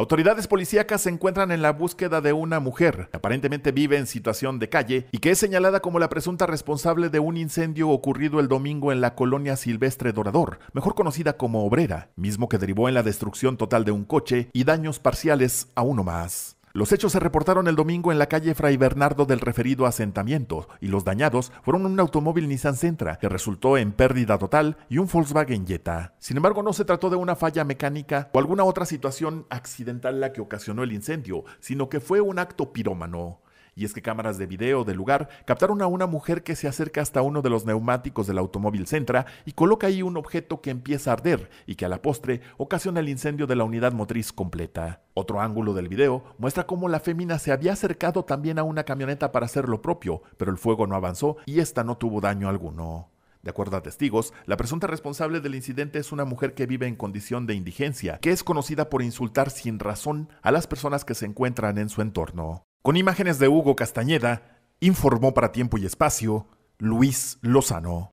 Autoridades policíacas se encuentran en la búsqueda de una mujer que aparentemente vive en situación de calle y que es señalada como la presunta responsable de un incendio ocurrido el domingo en la colonia Silvestre Dorador, mejor conocida como Obrera, mismo que derivó en la destrucción total de un coche y daños parciales a uno más. Los hechos se reportaron el domingo en la calle Fray Bernardo del referido asentamiento y los dañados fueron un automóvil Nissan Sentra que resultó en pérdida total y un Volkswagen Jetta. Sin embargo, no se trató de una falla mecánica o alguna otra situación accidental la que ocasionó el incendio, sino que fue un acto pirómano. Y es que cámaras de video del lugar captaron a una mujer que se acerca hasta uno de los neumáticos del automóvil Centra y coloca ahí un objeto que empieza a arder y que a la postre ocasiona el incendio de la unidad motriz completa. Otro ángulo del video muestra cómo la fémina se había acercado también a una camioneta para hacer lo propio, pero el fuego no avanzó y esta no tuvo daño alguno. De acuerdo a testigos, la presunta responsable del incidente es una mujer que vive en condición de indigencia, que es conocida por insultar sin razón a las personas que se encuentran en su entorno. Con imágenes de Hugo Castañeda, informó para tiempo y espacio Luis Lozano.